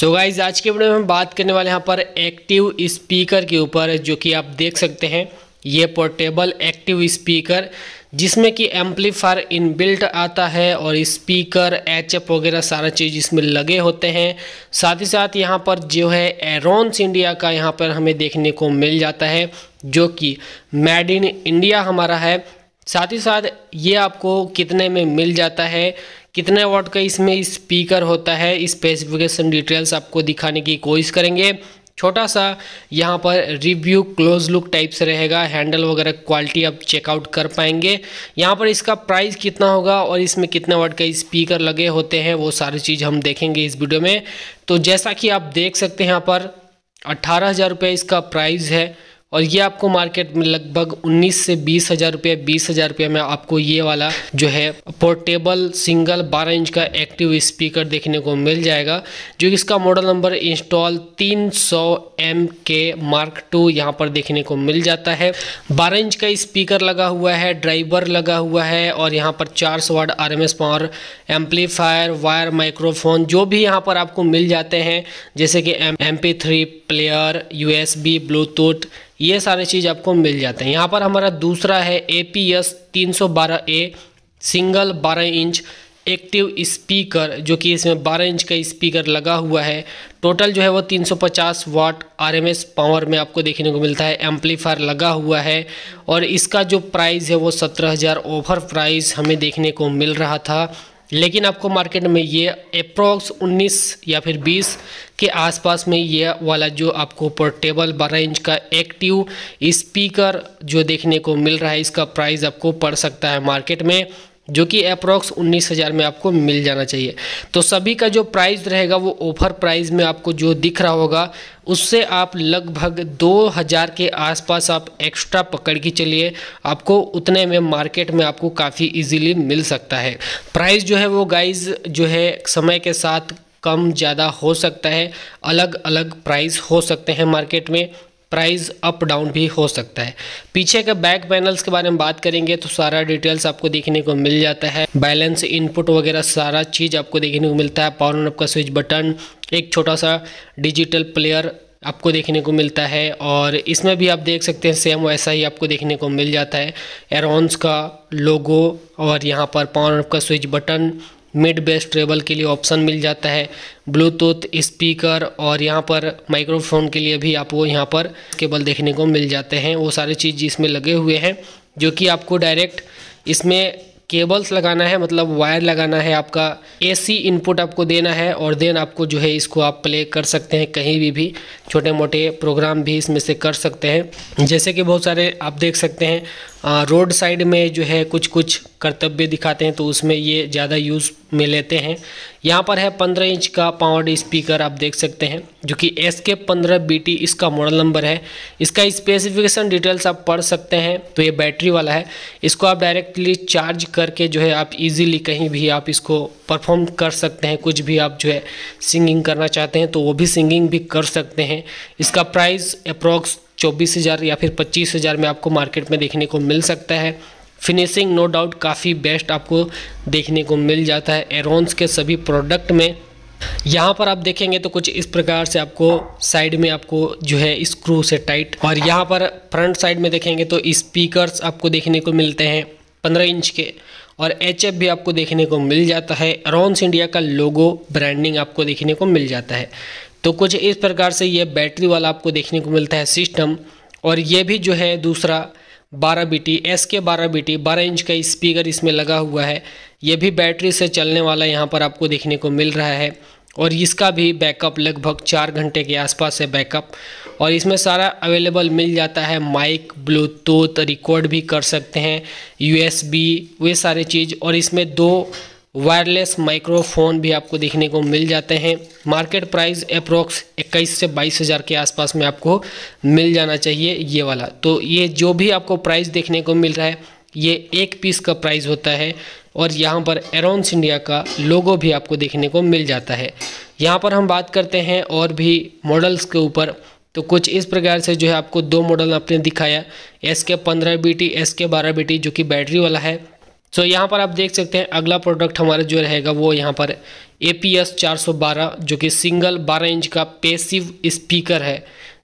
सो so guys आज के video में हम बात करने वाले यहाँ पर एक्टिव स्पीकर के ऊपर जो कि आप देख सकते हैं ये पोर्टेबल एक्टिव स्पीकर जिसमें कि एम्पलीफायर इनबिल्ट आता है और स्पीकर एच एफ वगैरह सारा चीज़ इसमें लगे होते हैं साथ ही साथ यहाँ पर जो है एरोन्स इंडिया का यहाँ पर हमें देखने को मिल जाता है जो कि मेड इन इंडिया हमारा है साथ ही साथ ये आपको कितने में मिल जाता है कितने वाट का इसमें स्पीकर होता है स्पेसिफिकेशन डिटेल्स आपको दिखाने की कोशिश करेंगे छोटा सा यहाँ पर रिव्यू क्लोज लुक टाइप से रहेगा हैंडल वगैरह क्वालिटी आप चेकआउट कर पाएंगे यहाँ पर इसका प्राइस कितना होगा और इसमें कितने वाट का स्पीकर लगे होते हैं वो सारी चीज़ हम देखेंगे इस वीडियो में तो जैसा कि आप देख सकते हैं यहाँ पर अट्ठारह हज़ार रुपये इसका प्राइस है और ये आपको मार्केट में लगभग 19 से बीस हज़ार रुपये बीस हज़ार रुपये में आपको ये वाला जो है पोर्टेबल सिंगल 12 इंच का एक्टिव स्पीकर देखने को मिल जाएगा जो इसका मॉडल नंबर इंस्टॉल 300 सौ एम के मार्क टू यहाँ पर देखने को मिल जाता है 12 इंच का स्पीकर लगा हुआ है ड्राइवर लगा हुआ है और यहाँ पर चार सौ watt R power amplifier wire microphone जो भी यहाँ पर आपको मिल जाते हैं जैसे कि एम पी प्लेयर यू ब्लूटूथ ये सारे चीज़ आपको मिल जाते हैं यहाँ पर हमारा दूसरा है ए पी एस तीन सौ बारह ए सिंगल बारह इंच एक्टिव स्पीकर जो कि इसमें बारह इंच का स्पीकर लगा हुआ है टोटल जो है वो तीन सौ पचास watt R M S power में आपको देखने को मिलता है एम्पलीफायर लगा हुआ है और इसका जो प्राइस है वो सत्रह हज़ार ओवर प्राइस हमें देखने को मिल रहा था लेकिन आपको मार्केट में ये अप्रोक्स 19 या फिर 20 के आसपास में ये वाला जो आपको पोर्टेबल बारह इंच का एक्टिव स्पीकर जो देखने को मिल रहा है इसका प्राइस आपको पड़ सकता है मार्केट में जो कि अप्रॉक्स उन्नीस हज़ार में आपको मिल जाना चाहिए तो सभी का जो प्राइस रहेगा वो ऑफर प्राइस में आपको जो दिख रहा होगा उससे आप लगभग 2000 के आसपास आप एक्स्ट्रा पकड़ के चलिए आपको उतने में मार्केट में आपको काफ़ी इजीली मिल सकता है प्राइस जो है वो गाइस जो है समय के साथ कम ज़्यादा हो सकता है अलग अलग प्राइस हो सकते हैं मार्केट में प्राइस अप डाउन भी हो सकता है पीछे के बैक पैनल्स के बारे में बात करेंगे तो सारा डिटेल्स आपको देखने को मिल जाता है बैलेंस इनपुट वगैरह सारा चीज़ आपको देखने को मिलता है पावर ऑन का स्विच बटन एक छोटा सा डिजिटल प्लेयर आपको देखने को मिलता है और इसमें भी आप देख सकते हैं सेम वैसा ही आपको देखने को मिल जाता है एरोन्स का लोगो और यहाँ पर पावर ऑन का switch button mid bass treble के लिए ऑप्शन मिल जाता है ब्लूटूथ स्पीकर और यहाँ पर माइक्रोफोन के लिए भी आपको यहाँ पर केबल देखने को मिल जाते हैं वो सारे चीज़ इसमें लगे हुए हैं जो कि आपको डायरेक्ट इसमें केबल्स लगाना है मतलब वायर लगाना है आपका एसी इनपुट आपको देना है और देन आपको जो है इसको आप प्ले कर सकते हैं कहीं भी भी छोटे मोटे प्रोग्राम भी इसमें से कर सकते हैं जैसे कि बहुत सारे आप देख सकते हैं रोड साइड में जो है कुछ कुछ कर्तव्य दिखाते हैं तो उसमें ये ज़्यादा यूज़ में लेते हैं यहाँ पर है 15 इंच का पावर्ड स्पीकर आप देख सकते हैं जो कि एस के पंद्रह बी टी इसका मॉडल नंबर है इसका स्पेसिफिकेशन डिटेल्स आप पढ़ सकते हैं तो ये बैटरी वाला है इसको आप डायरेक्टली चार्ज करके जो है आप इजीली कहीं भी आप इसको परफॉर्म कर सकते हैं कुछ भी आप जो है सिंगिंग करना चाहते हैं तो वो भी सिंगिंग भी कर सकते हैं इसका प्राइस अप्रोक्स चौबीस हज़ार या फिर पच्चीस हज़ार में आपको मार्केट में देखने को मिल सकता है फिनिशिंग नो डाउट काफ़ी बेस्ट आपको देखने को मिल जाता है एरोन्स के सभी प्रोडक्ट में यहाँ पर आप देखेंगे तो कुछ इस प्रकार से आपको साइड में आपको जो है स्क्रू से टाइट और यहाँ पर फ्रंट साइड में देखेंगे तो स्पीकर्स आपको देखने को मिलते हैं पंद्रह इंच के और एच भी आपको देखने को मिल जाता है अराउंस इंडिया का लोगो ब्रांडिंग आपको देखने को मिल जाता है तो कुछ इस प्रकार से ये बैटरी वाला आपको देखने को मिलता है सिस्टम और ये भी जो है दूसरा बारह बी टी एस के बारह बी टी बारह इंच का स्पीकर इसमें लगा हुआ है ये भी बैटरी से चलने वाला यहाँ पर आपको देखने को मिल रहा है और इसका भी बैकअप लगभग चार घंटे के आसपास है बैकअप और इसमें सारा अवेलेबल मिल जाता है माइक ब्लूटूथ रिकॉर्ड भी कर सकते हैं यूएसबी वे सारे चीज़ और इसमें दो वायरलेस माइक्रोफोन भी आपको देखने को मिल जाते हैं मार्केट प्राइस अप्रोक्स 21 से बाईस हज़ार के आसपास में आपको मिल जाना चाहिए ये वाला तो ये जो भी आपको प्राइस देखने को मिल रहा है ये एक पीस का प्राइस होता है और यहाँ पर एरोन्स इंडिया का लोगो भी आपको देखने को मिल जाता है यहाँ पर हम बात करते हैं और भी मॉडल्स के ऊपर तो कुछ इस प्रकार से जो है आपको दो मॉडल आपने दिखाया एस के पंद्रह बी टी एस के बारह बी टी जो कि बैटरी वाला है सो so, यहाँ पर आप देख सकते हैं अगला प्रोडक्ट हमारा जो रहेगा वो यहाँ पर ए पी एस चार सौ बारह जो कि सिंगल बारह इंच का पेसिव स्पीकर है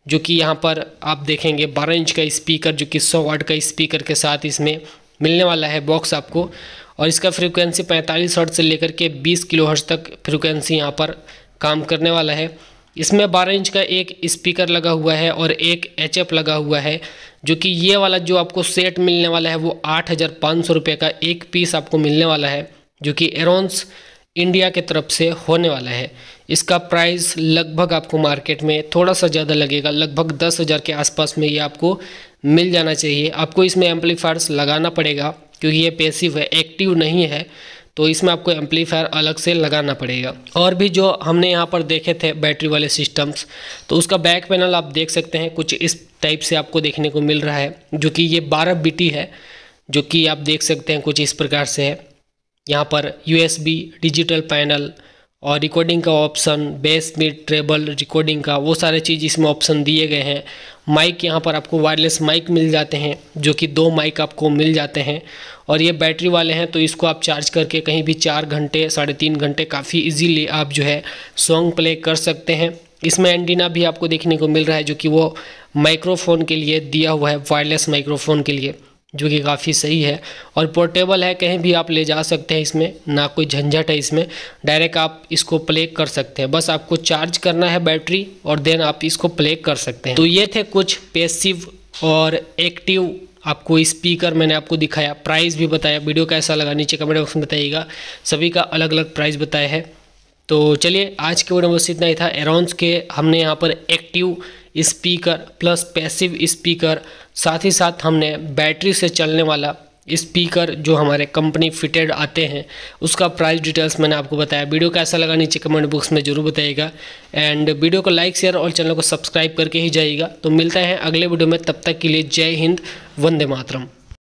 जो कि यहाँ पर आप देखेंगे बारह इंच का स्पीकर जो कि सौ वाट का स्पीकर के साथ इसमें मिलने वाला है बॉक्स आपको और इसका फ्रीक्वेंसी पैंतालीस हर्ट से लेकर के बीस किलो हर्ट तक फ्रिक्वेंसी यहाँ पर काम करने वाला है इसमें बारह इंच का एक स्पीकर लगा हुआ है और एक एच लगा हुआ है जो कि ये वाला जो आपको सेट मिलने वाला है वो आठ हज़ार पाँच सौ रुपये का एक पीस आपको मिलने वाला है जो कि एरोंस इंडिया के तरफ से होने वाला है इसका प्राइस लगभग आपको मार्केट में थोड़ा सा ज़्यादा लगेगा लगभग दस हज़ार के आसपास में ये आपको मिल जाना चाहिए आपको इसमें एम्पलीफायर्स लगाना पड़ेगा क्योंकि ये पैसिव है एक्टिव नहीं है तो इसमें आपको एम्पलीफायर अलग से लगाना पड़ेगा और भी जो हमने यहाँ पर देखे थे बैटरी वाले सिस्टम्स तो उसका बैक पैनल आप देख सकते हैं कुछ इस टाइप से आपको देखने को मिल रहा है जो कि ये बारह बी है जो कि आप देख सकते हैं कुछ इस प्रकार से है यहाँ पर यू डिजिटल पैनल और रिकॉर्डिंग का option bass mid treble recording का वो सारे चीज़ इसमें ऑप्शन दिए गए हैं माइक यहाँ पर आपको वायरलेस माइक मिल जाते हैं जो कि दो माइक आपको मिल जाते हैं और ये बैटरी वाले हैं तो इसको आप चार्ज करके कहीं भी चार घंटे साढ़े तीन घंटे काफ़ी इजीली आप जो है सॉन्ग प्ले कर सकते हैं इसमें एंडीना भी आपको देखने को मिल रहा है जो कि वो माइक्रोफोन के लिए दिया हुआ है वायरलेस माइक्रोफोन के लिए जो कि काफ़ी सही है और पोर्टेबल है कहीं भी आप ले जा सकते हैं इसमें ना कोई झंझट है इसमें डायरेक्ट आप इसको प्ले कर सकते हैं बस आपको चार्ज करना है बैटरी और देन आप इसको प्ले कर सकते हैं तो ये थे कुछ पेसिव और एक्टिव आपको स्पीकर मैंने आपको दिखाया प्राइस भी बताया वीडियो कैसा लगा नीचे कमेंट बॉक्स में बताइएगा सभी का अलग अलग प्राइस बताया है तो चलिए आज के वीडियो में बस इतना ही था एरॉन्स के हमने यहाँ पर active speaker plus passive speaker साथ ही साथ हमने बैटरी से चलने वाला स्पीकर जो हमारे कंपनी फिटेड आते हैं उसका प्राइस डिटेल्स मैंने आपको बताया वीडियो कैसा लगा नीचे कमेंट बॉक्स में जरूर बताइएगा एंड वीडियो को लाइक शेयर और चैनल को सब्सक्राइब करके ही जाइएगा तो मिलता है अगले वीडियो में तब तक के लिए जय हिंद वंदे मातरम